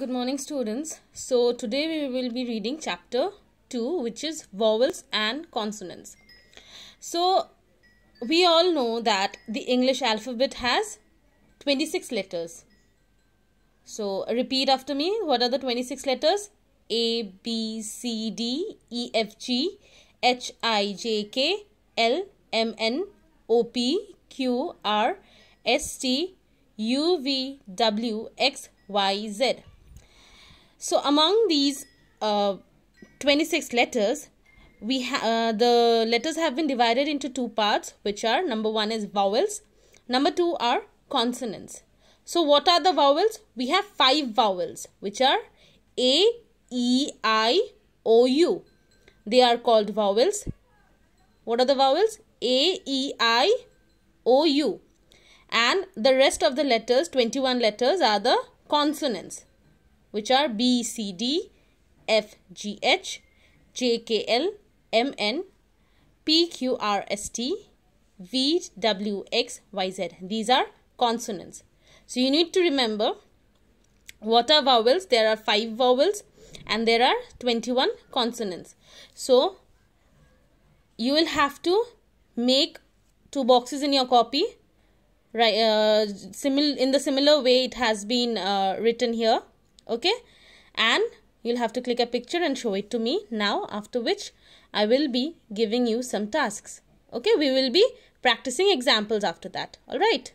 Good morning students. So today we will be reading chapter 2 which is vowels and consonants. So we all know that the English alphabet has 26 letters. So repeat after me. What are the 26 letters? A, B, C, D, E, F, G, H, I, J, K, L, M, N, O, P, Q, R, S, T, U, V, W, X, Y, Z. So among these uh, 26 letters, we uh, the letters have been divided into two parts, which are number one is vowels, number two are consonants. So what are the vowels? We have five vowels, which are A, E, I, O, U. They are called vowels. What are the vowels? A, E, I, O, U. And the rest of the letters, 21 letters, are the consonants which are B, C, D, F, G, H, J, K, L, M, N, P, Q, R, S, T, V, W, X, Y, Z. These are consonants. So you need to remember what are vowels? There are 5 vowels and there are 21 consonants. So you will have to make two boxes in your copy right uh, similar in the similar way it has been uh, written here okay and you'll have to click a picture and show it to me now after which I will be giving you some tasks okay we will be practicing examples after that all right